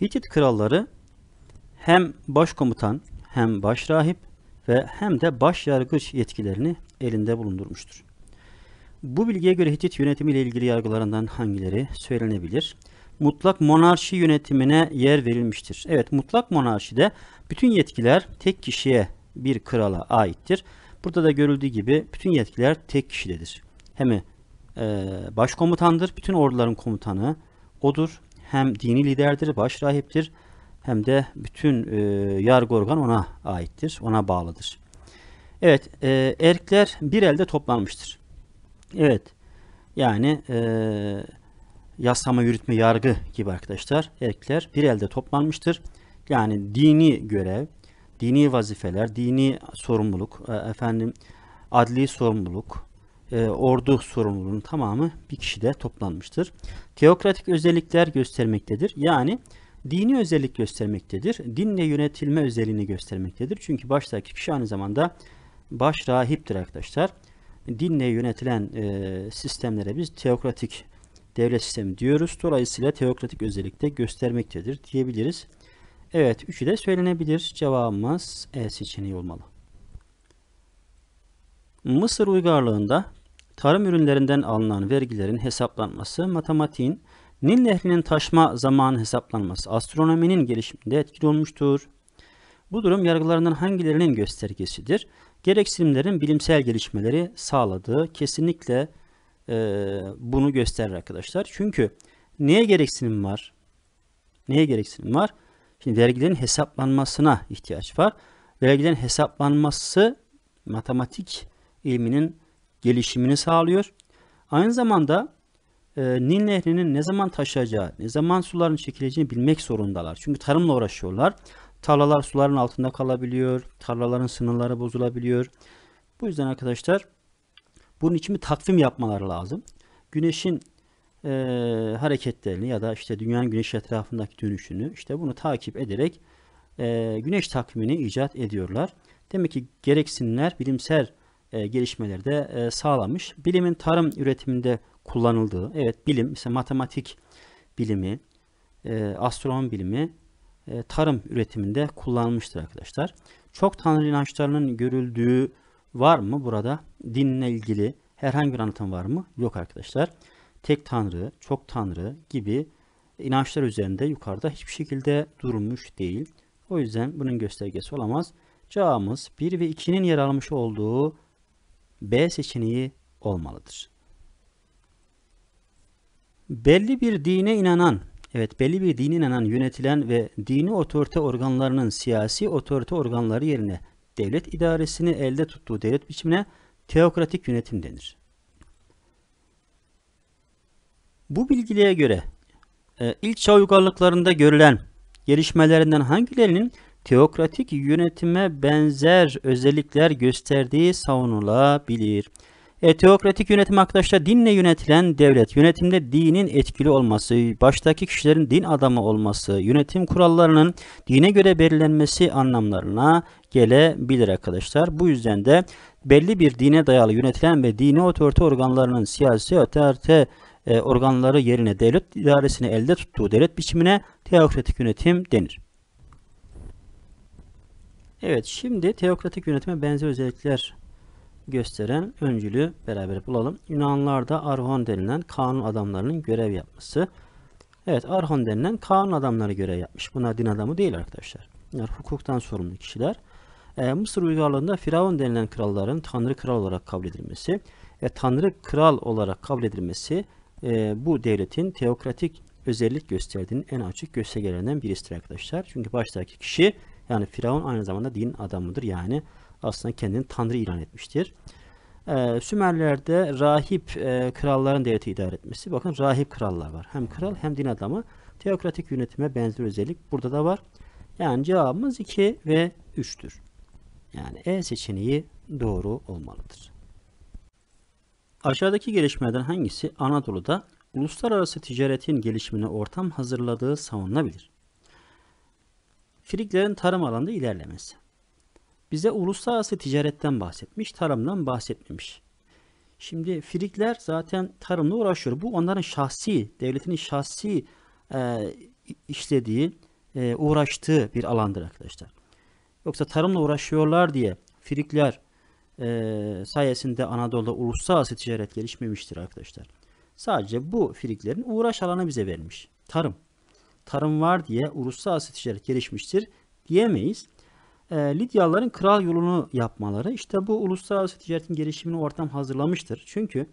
Hitit kralları hem başkomutan hem başrahip ve hem de baş yargıç yetkilerini elinde bulundurmuştur. Bu bilgiye göre Hitit yönetimiyle ilgili yargılarından hangileri söylenebilir? Mutlak monarşi yönetimine yer verilmiştir. Evet mutlak monarşide bütün yetkiler tek kişiye bir krala aittir. Burada da görüldüğü gibi bütün yetkiler tek kişidedir. Hem e, başkomutandır, bütün orduların komutanı odur hem dini liderdir, baş rahiptir hem de bütün e, yargı organ ona aittir, ona bağlıdır. Evet, e, erkler bir elde toplanmıştır. Evet, yani e, yasama, yürütme, yargı gibi arkadaşlar erkler bir elde toplanmıştır. Yani dini görev, dini vazifeler, dini sorumluluk, e, efendim adli sorumluluk, e, ordu sorumluluğunun tamamı bir kişide toplanmıştır. Teokratik özellikler göstermektedir. Yani dini özellik göstermektedir. Dinle yönetilme özelliğini göstermektedir. Çünkü baştaki kişi aynı zamanda baş rahiptir arkadaşlar. Dinle yönetilen e, sistemlere biz teokratik devlet sistemi diyoruz. Dolayısıyla teokratik özellik de göstermektedir diyebiliriz. Evet, üçü de söylenebilir. Cevabımız E seçeneği olmalı. Mısır uygarlığında tarım ürünlerinden alınan vergilerin hesaplanması, matematiğin, Nil Nehri'nin taşma zamanı hesaplanması astronominin gelişiminde etkili olmuştur. Bu durum yargılarından hangilerinin göstergesidir? Gereksinimlerin bilimsel gelişmeleri sağladığı kesinlikle e, bunu gösterir arkadaşlar. Çünkü neye gereksinim var? Neye gereksinim var? Şimdi vergilerin hesaplanmasına ihtiyaç var. Vergilerin hesaplanması matematik ilminin gelişimini sağlıyor. Aynı zamanda e, Nil Nehri'nin ne zaman taşacağı, ne zaman suların çekileceğini bilmek zorundalar. Çünkü tarımla uğraşıyorlar. Tarlalar suların altında kalabiliyor. Tarlaların sınırları bozulabiliyor. Bu yüzden arkadaşlar bunun için bir takvim yapmaları lazım. Güneşin e, hareketlerini ya da işte dünyanın güneş etrafındaki dönüşünü işte bunu takip ederek e, güneş takvimini icat ediyorlar. Demek ki gereksinler bilimsel e, gelişmeleri de e, sağlamış. Bilimin tarım üretiminde kullanıldığı, evet bilim, mesela matematik bilimi, e, astronom bilimi e, tarım üretiminde kullanılmıştır arkadaşlar. Çok tanrı inançlarının görüldüğü var mı burada? Dinle ilgili herhangi bir anlatım var mı? Yok arkadaşlar. Tek tanrı, çok tanrı gibi inançlar üzerinde yukarıda hiçbir şekilde durmuş değil. O yüzden bunun göstergesi olamaz. Cevabımız 1 ve 2'nin yer almış olduğu B seçeneği olmalıdır. Belli bir dine inanan, evet belli bir dine inanan yönetilen ve dini otorite organlarının siyasi otorite organları yerine devlet idaresini elde tuttuğu devlet biçimine teokratik yönetim denir. Bu bilgiliğe göre e, ilk çağ uygarlıklarında görülen gelişmelerinden hangilerinin teokratik yönetime benzer özellikler gösterdiği savunulabilir. E, teokratik yönetim arkadaşlar dinle yönetilen devlet, yönetimde dinin etkili olması, baştaki kişilerin din adamı olması, yönetim kurallarının dine göre belirlenmesi anlamlarına gelebilir arkadaşlar. Bu yüzden de belli bir dine dayalı yönetilen ve dini otorite organlarının siyasi otorite e, organları yerine devlet idaresini elde tuttuğu devlet biçimine teokratik yönetim denir. Evet şimdi teokratik yönetime benzer özellikler gösteren öncülü beraber bulalım. Yunanlarda Arhon denilen kanun adamlarının görev yapması. Evet Arhon denilen kanun adamları görev yapmış. Bunlar din adamı değil arkadaşlar. Bunlar hukuktan sorumlu kişiler. E, Mısır uygarlığında Firavun denilen kralların Tanrı kral olarak kabul edilmesi ve Tanrı kral olarak kabul edilmesi e, bu devletin teokratik özellik gösterdiğinin en açık göstergelerinden birisidir arkadaşlar. Çünkü baştaki kişi yani Firavun aynı zamanda din adamıdır. Yani aslında kendini tanrı ilan etmiştir. Ee, Sümerlerde rahip e, kralların devleti idare etmesi. Bakın rahip krallar var. Hem kral hem din adamı. Teokratik yönetime benzer özellik burada da var. Yani cevabımız 2 ve 3'tür. Yani E seçeneği doğru olmalıdır. Aşağıdaki gelişmelerden hangisi Anadolu'da uluslararası ticaretin gelişimine ortam hazırladığı savunulabilir? Friglerin tarım alanında ilerlemesi. Bize uluslararası ticaretten bahsetmiş, tarımdan bahsetmemiş. Şimdi Frigler zaten tarımla uğraşıyor. Bu onların şahsi, devletinin şahsi e, işlediği, e, uğraştığı bir alandır arkadaşlar. Yoksa tarımla uğraşıyorlar diye Frigler e, sayesinde Anadolu'da uluslararası ticaret gelişmemiştir arkadaşlar. Sadece bu Friglerin uğraş alanı bize verilmiş. Tarım tarım var diye uluslararası ticaret gelişmiştir diyemeyiz. E, Lidyalıların kral yolunu yapmaları işte bu uluslararası ticaretin gelişimini ortam hazırlamıştır. Çünkü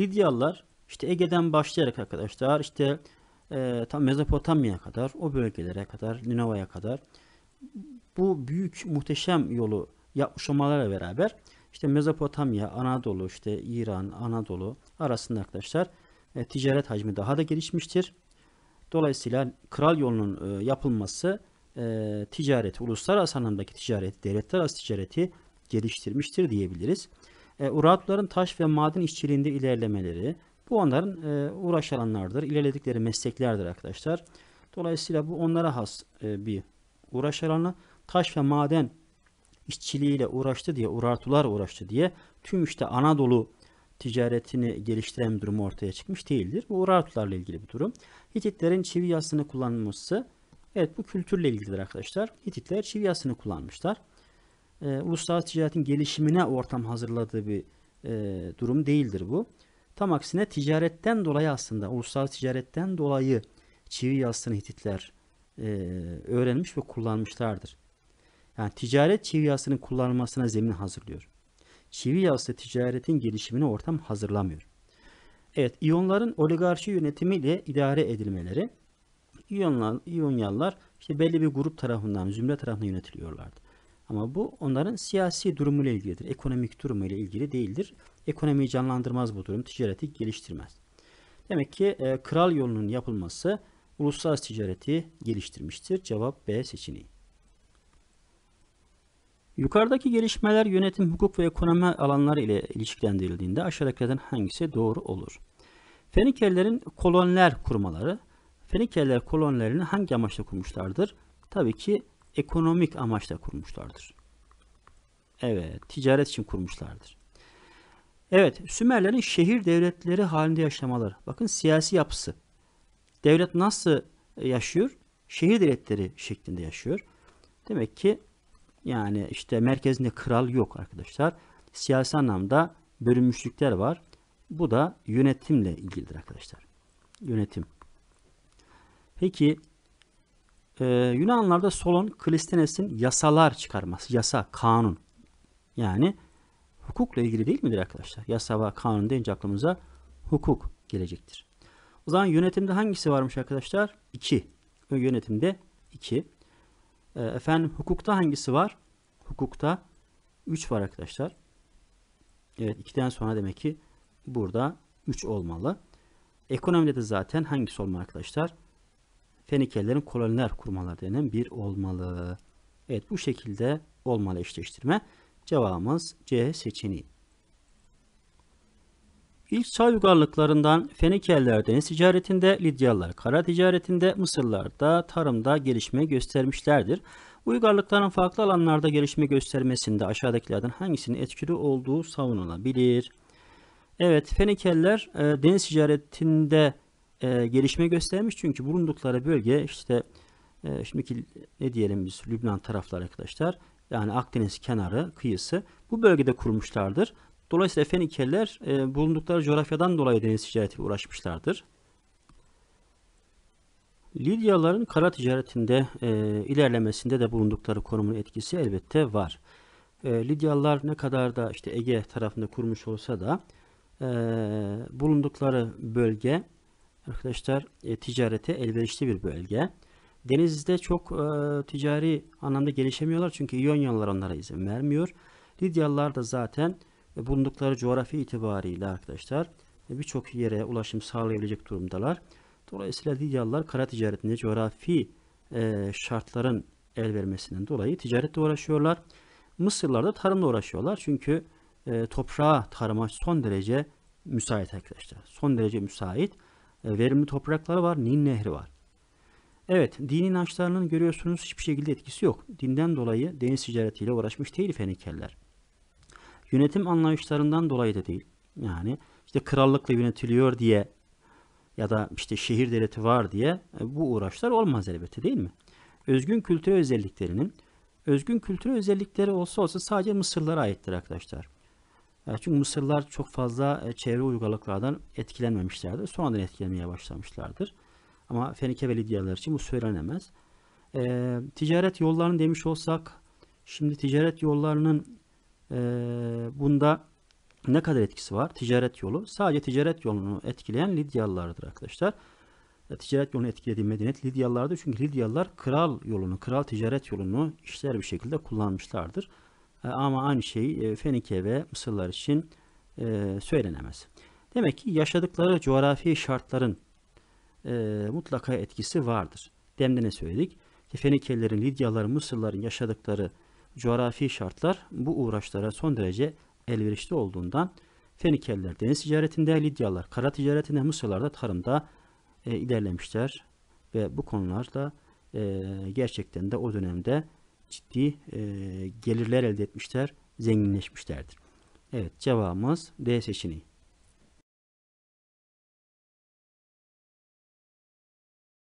Lidyalılar işte Ege'den başlayarak arkadaşlar işte e, tam Mezopotamya'ya kadar o bölgelere kadar Ninova'ya kadar bu büyük muhteşem yolu yapmış olmalarıyla beraber işte Mezopotamya, Anadolu, işte İran, Anadolu arasında arkadaşlar e, ticaret hacmi daha da gelişmiştir. Dolayısıyla kral yolunun e, yapılması e, ticareti, uluslararası anlamdaki ticaret, devletler arası ticareti geliştirmiştir diyebiliriz. E, Uratların taş ve maden işçiliğinde ilerlemeleri bu onların e, uğraş alanlardır, ilerledikleri mesleklerdir arkadaşlar. Dolayısıyla bu onlara has e, bir uğraş alanı. Taş ve maden işçiliğiyle uğraştı diye, Urartular uğraştı diye tüm işte Anadolu ticaretini geliştiren bir durum ortaya çıkmış değildir. Bu Urartularla ilgili bir durum. Hititlerin çivi yasını kullanması evet bu kültürle ilgilidir arkadaşlar. Hititler çivi yasını kullanmışlar. E, uluslararası ticaretin gelişimine ortam hazırladığı bir e, durum değildir bu. Tam aksine ticaretten dolayı aslında uluslararası ticaretten dolayı çivi yasını Hititler e, öğrenmiş ve kullanmışlardır. Yani ticaret çivi yasının kullanılmasına zemin hazırlıyor. Çivi yası ticaretin gelişimine ortam hazırlamıyor. Evet, iyonların oligarşi yönetimiyle idare edilmeleri. İyonlar, iyonyalılar işte belli bir grup tarafından, zümre tarafından yönetiliyorlardı. Ama bu onların siyasi durumuyla ilgilidir. Ekonomik durumuyla ilgili değildir. Ekonomiyi canlandırmaz bu durum, ticareti geliştirmez. Demek ki e, kral yolunun yapılması uluslararası ticareti geliştirmiştir. Cevap B seçeneği. Yukarıdaki gelişmeler yönetim, hukuk ve ekonomi alanları ile ilişkilendirildiğinde aşağıdakilerden hangisi doğru olur? Fenikelilerin koloniler kurmaları, Fenikeliler kolonilerini hangi amaçla kurmuşlardır? Tabii ki ekonomik amaçla kurmuşlardır. Evet, ticaret için kurmuşlardır. Evet, Sümerlerin şehir devletleri halinde yaşamaları. Bakın siyasi yapısı. Devlet nasıl yaşıyor? Şehir devletleri şeklinde yaşıyor. Demek ki yani işte merkezinde kral yok arkadaşlar. Siyasi anlamda bölünmüşlükler var. Bu da yönetimle ilgilidir arkadaşlar. Yönetim. Peki e, Yunanlarda Solon Klistenes'in yasalar çıkarması. Yasa, kanun. Yani hukukla ilgili değil midir arkadaşlar? Yasa ve kanun deyince aklımıza hukuk gelecektir. O zaman yönetimde hangisi varmış arkadaşlar? İki Yönetimde iki. Ee, efendim hukukta hangisi var? Hukukta 3 var arkadaşlar. Evet 2'den sonra demek ki burada 3 olmalı. Ekonomide de zaten hangisi olmalı arkadaşlar? Fenikelilerin koloniler kurmaları denen bir olmalı. Evet bu şekilde olmalı eşleştirme. Cevabımız C seçeneği. İlk çağ uygarlıklarından Fenikeliler deniz ticaretinde, Lidyalılar kara ticaretinde, Mısırlılar da tarımda gelişme göstermişlerdir. Uygarlıkların farklı alanlarda gelişme göstermesinde aşağıdakilerden hangisinin etkili olduğu savunulabilir? Evet, Fenikeliler e, deniz ticaretinde e, gelişme göstermiş çünkü bulundukları bölge işte e, şimdiki ne diyelim biz Lübnan tarafları arkadaşlar yani Akdeniz kenarı kıyısı bu bölgede kurmuşlardır. Dolayısıyla Fenikeler e, bulundukları coğrafyadan dolayı deniz ticaretiyle uğraşmışlardır. Lidyalıların kara ticaretinde e, ilerlemesinde de bulundukları konumun etkisi elbette var. E, Lidyalılar ne kadar da işte Ege tarafında kurmuş olsa da e, bulundukları bölge arkadaşlar e, ticarete elverişli bir bölge. Denizde çok e, ticari anlamda gelişemiyorlar çünkü İyonyalılar onlara izin vermiyor. Lidyalılar da zaten bulundukları coğrafi itibariyle arkadaşlar e, birçok yere ulaşım sağlayabilecek durumdalar. Dolayısıyla Lidyalılar kara ticaretinde coğrafi e, şartların el vermesinden dolayı ticaretle uğraşıyorlar. Mısırlar da tarımla uğraşıyorlar. Çünkü e, toprağa, tarıma son derece müsait arkadaşlar. Son derece müsait. verimli toprakları var. Nil Nehri var. Evet, dinin inançlarının görüyorsunuz hiçbir şekilde etkisi yok. Dinden dolayı deniz ticaretiyle uğraşmış değil fenikeller yönetim anlayışlarından dolayı da değil. Yani işte krallıkla yönetiliyor diye ya da işte şehir devleti var diye e, bu uğraşlar olmaz elbette değil mi? Özgün kültür özelliklerinin özgün kültür özellikleri olsa olsa sadece Mısırlara aittir arkadaşlar. E, çünkü Mısırlar çok fazla e, çevre uygarlıklardan etkilenmemişlerdir. Sonradan etkilenmeye başlamışlardır. Ama Fenike ve Lidyalılar için bu söylenemez. E, ticaret yollarını demiş olsak, şimdi ticaret yollarının ee, bunda ne kadar etkisi var? Ticaret yolu. Sadece ticaret yolunu etkileyen Lidyalılardır arkadaşlar. E, ticaret yolunu etkilediği medeniyet Lidyalılardır. Çünkü Lidyalılar kral yolunu, kral ticaret yolunu işler bir şekilde kullanmışlardır. E, ama aynı şey Fenike ve Mısırlar için söylenemez. Demek ki yaşadıkları coğrafi şartların mutlaka etkisi vardır. Demde ne söyledik? Fenikelilerin, Lidyalıların, Mısırların yaşadıkları coğrafi şartlar bu uğraşlara son derece elverişli olduğundan Fenikeliler deniz ticaretinde, Lidyalar kara ticaretinde, Mısırlar da tarımda e, ilerlemişler ve bu konularda e, gerçekten de o dönemde ciddi e, gelirler elde etmişler, zenginleşmişlerdir. Evet cevabımız D seçeneği.